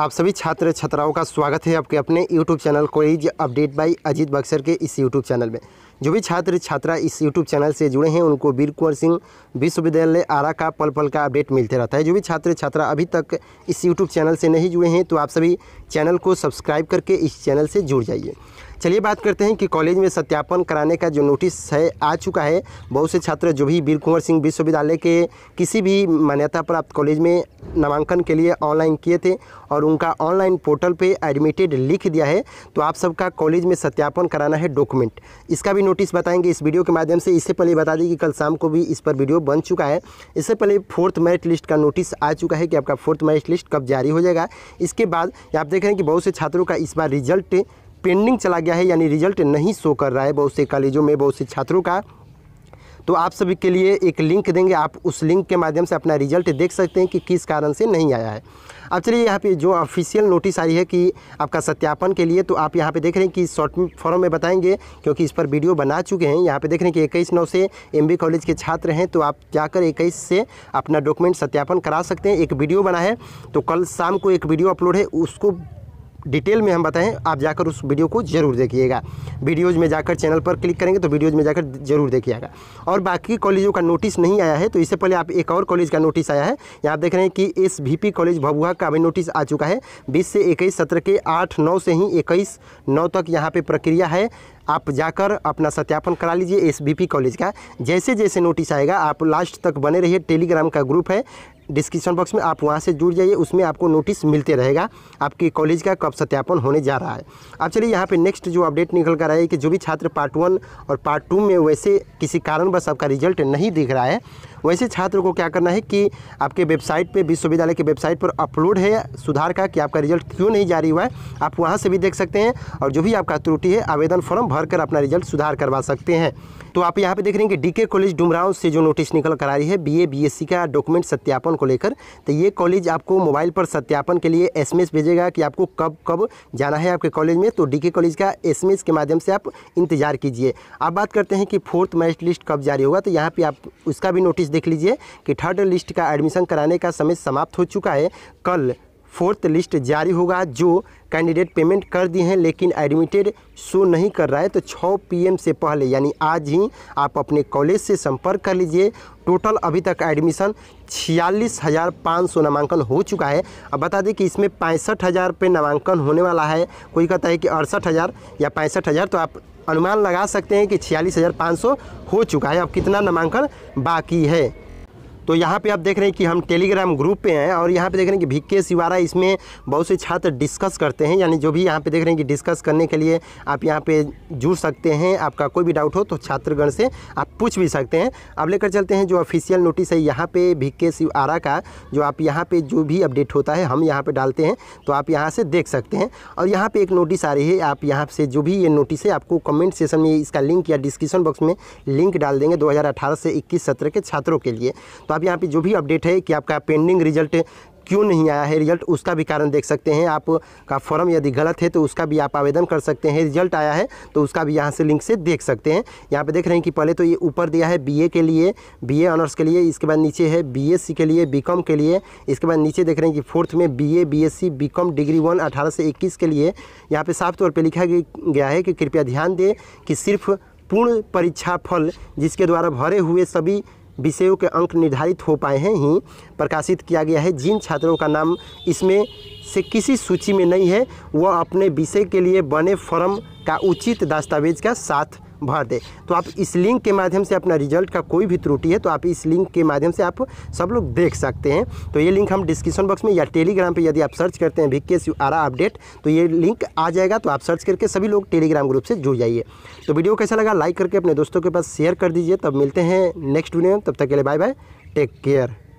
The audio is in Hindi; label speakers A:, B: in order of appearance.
A: आप सभी छात्र छात्राओं का स्वागत है आपके अपने यूट्यूब चैनल कोईज अपडेट बाई अजीत बक्सर के इस यूट्यूब चैनल में जो भी छात्र छात्रा इस यूट्यूब चैनल से जुड़े हैं उनको वीर कुंवर सिंह विश्वविद्यालय आरा का पल पल का अपडेट मिलते रहता है जो भी छात्र छात्रा अभी तक इस यूट्यूब चैनल से नहीं जुड़े हैं तो आप सभी चैनल को सब्सक्राइब करके इस चैनल से जुड़ जाइए चलिए बात करते हैं कि कॉलेज में सत्यापन कराने का जो नोटिस है आ चुका है बहुत से छात्र जो भी वीर कुंवर सिंह विश्वविद्यालय के किसी भी मान्यता प्राप्त कॉलेज में नामांकन के लिए ऑनलाइन किए थे और उनका ऑनलाइन पोर्टल पे एडमिटेड लिख दिया है तो आप सबका कॉलेज में सत्यापन कराना है डॉक्यूमेंट इसका भी नोटिस बताएंगे इस वीडियो के माध्यम से इससे पहले बता दें कि कल शाम को भी इस पर वीडियो बन चुका है इससे पहले फोर्थ मेरिट लिस्ट का नोटिस आ चुका है कि आपका फोर्थ मेरिट लिस्ट कब जारी हो जाएगा इसके बाद आप देख रहे हैं कि बहुत से छात्रों का इस बार रिजल्ट पेंडिंग चला गया है यानी रिजल्ट नहीं शो कर रहा है बहुत से कॉलेजों में बहुत से छात्रों का तो आप सभी के लिए एक लिंक देंगे आप उस लिंक के माध्यम से अपना रिजल्ट देख सकते हैं कि किस कारण से नहीं आया है अब चलिए यहाँ पे जो ऑफिशियल नोटिस आई है कि आपका सत्यापन के लिए तो आप यहाँ पे देख रहे हैं कि शॉर्ट फॉर्म में बताएंगे क्योंकि इस पर वीडियो बना चुके हैं यहाँ पे देख रहे हैं कि इक्कीस नौ से एम कॉलेज के छात्र हैं तो आप जाकर इक्कीस से अपना डॉक्यूमेंट सत्यापन करा सकते हैं एक वीडियो बना है तो कल शाम को एक वीडियो अपलोड है उसको डिटेल में हम बताएं आप जाकर उस वीडियो को ज़रूर देखिएगा वीडियोज़ में जाकर चैनल पर क्लिक करेंगे तो वीडियोज़ में जाकर ज़रूर देखिएगा और बाकी कॉलेजों का नोटिस नहीं आया है तो इससे पहले आप एक और कॉलेज का नोटिस आया है यहाँ देख रहे हैं कि एस कॉलेज भभुआ का भी नोटिस आ चुका है बीस से इक्कीस सत्र के आठ नौ से ही इक्कीस नौ तक यहाँ पर प्रक्रिया है आप जाकर अपना सत्यापन करा लीजिए एसबीपी कॉलेज का जैसे जैसे नोटिस आएगा आप लास्ट तक बने रहिए टेलीग्राम का ग्रुप है डिस्क्रिप्शन बॉक्स में आप वहाँ से जुड़ जाइए उसमें आपको नोटिस मिलते रहेगा आपके कॉलेज का कब सत्यापन होने जा रहा है अब चलिए यहाँ पे नेक्स्ट जो अपडेट निकल कर आया है कि जो भी छात्र पार्ट वन और पार्ट टू में वैसे किसी कारणवश आपका रिजल्ट नहीं दिख रहा है वैसे छात्र को क्या करना है कि आपके वेबसाइट पर विश्वविद्यालय के वेबसाइट पर अपलोड है सुधार का कि आपका रिजल्ट क्यों नहीं जारी हुआ है आप वहाँ से भी देख सकते हैं और जो भी आपका त्रुटि है आवेदन फॉर्म भर अपना रिजल्ट सुधार करवा सकते हैं तो आप यहाँ पे देख रहे हैं कि डीके कॉलेज डुमराव से जो नोटिस निकल कर आ रही है बीए बीएससी का डॉक्यूमेंट सत्यापन को लेकर तो ये कॉलेज आपको मोबाइल पर सत्यापन के लिए एसएमएस भेजेगा कि आपको कब कब जाना है आपके कॉलेज में तो डीके कॉलेज का एसएमएस के माध्यम से आप इंतजार कीजिए अब बात करते हैं कि फोर्थ मेरिट लिस्ट कब जारी होगा तो यहाँ पर आप उसका भी नोटिस देख लीजिए कि थर्ड लिस्ट का एडमिशन कराने का समय समाप्त हो चुका है कल फोर्थ लिस्ट जारी होगा जो कैंडिडेट पेमेंट कर दिए हैं लेकिन एडमिटेड शो नहीं कर रहा है तो 6 पीएम से पहले यानी आज ही आप अपने कॉलेज से संपर्क कर लीजिए टोटल अभी तक एडमिशन छियालीस हज़ार पाँच सौ नामांकन हो चुका है अब बता दें कि इसमें पैंसठ हज़ार पे नामांकन होने वाला है कोई कहता है कि अड़सठ हज़ार या पैंसठ हज़ार तो आप अनुमान लगा सकते हैं कि छियालीस हो चुका है अब कितना नामांकन बाकी है तो यहाँ पे आप देख रहे हैं कि हम टेलीग्राम ग्रुप पे हैं और यहाँ पे देख रहे हैं कि भिक्के सिवारा इसमें बहुत से छात्र डिस्कस करते हैं यानी जो भी यहाँ पे देख रहे हैं कि डिस्कस करने के लिए आप यहाँ पे जुड़ सकते हैं आपका कोई भी डाउट हो तो छात्रगण से आप पूछ भी सकते हैं अब लेकर चलते हैं जो ऑफिशियल नोटिस है यहाँ पर भिक्के सिवारा का जो आप यहाँ पर जो भी अपडेट होता है हम यहाँ पर डालते हैं तो आप यहाँ से देख सकते हैं और यहाँ पर एक नोटिस आ रही है आप यहाँ से जो भी ये नोटिस है आपको कमेंट सेशन में इसका लिंक या डिस्क्रिप्शन बॉक्स में लिंक डाल देंगे दो से इक्कीस सत्र के छात्रों के लिए तो आप अब यहाँ पे जो भी अपडेट है कि आपका पेंडिंग रिजल्ट क्यों नहीं आया है रिजल्ट उसका भी कारण देख सकते हैं आपका फॉर्म यदि गलत है तो उसका भी आप आवेदन कर सकते हैं रिजल्ट आया है तो उसका भी यहाँ से लिंक से देख सकते हैं यहाँ पे देख रहे हैं कि पहले तो ये ऊपर दिया है बीए के लिए बीए ऑनर्स के लिए इसके बाद नीचे है बीएससी के लिए बी के लिए इसके बाद नीचे देख रहे हैं कि फोर्थ में B A B degree one अठारह से इक्कीस के लिए यहाँ पर साफ तौर पर लिखा गया है कि कृपया ध्यान दें कि सिर्फ पूर्ण परीक्षा फल जिसके द्वारा भरे हुए सभी विषयों के अंक निर्धारित हो पाए हैं ही प्रकाशित किया गया है जिन छात्रों का नाम इसमें से किसी सूची में नहीं है वह अपने विषय के लिए बने फॉर्म का उचित दस्तावेज का साथ भर दे तो आप इस लिंक के माध्यम से अपना रिजल्ट का कोई भी त्रुटि है तो आप इस लिंक के माध्यम से आप सब लोग देख सकते हैं तो ये लिंक हम डिस्क्रिप्शन बॉक्स में या टेलीग्राम पर यदि आप सर्च करते हैं भिक्केस यू आरा अपडेट तो ये लिंक आ जाएगा तो आप सर्च करके सभी लोग टेलीग्राम ग्रुप से जुड़ जाइए तो वीडियो कैसा लगा लाइक करके अपने दोस्तों के पास शेयर कर दीजिए तब मिलते हैं नेक्स्ट वीडियो में तब तक के लिए बाय बाय टेक केयर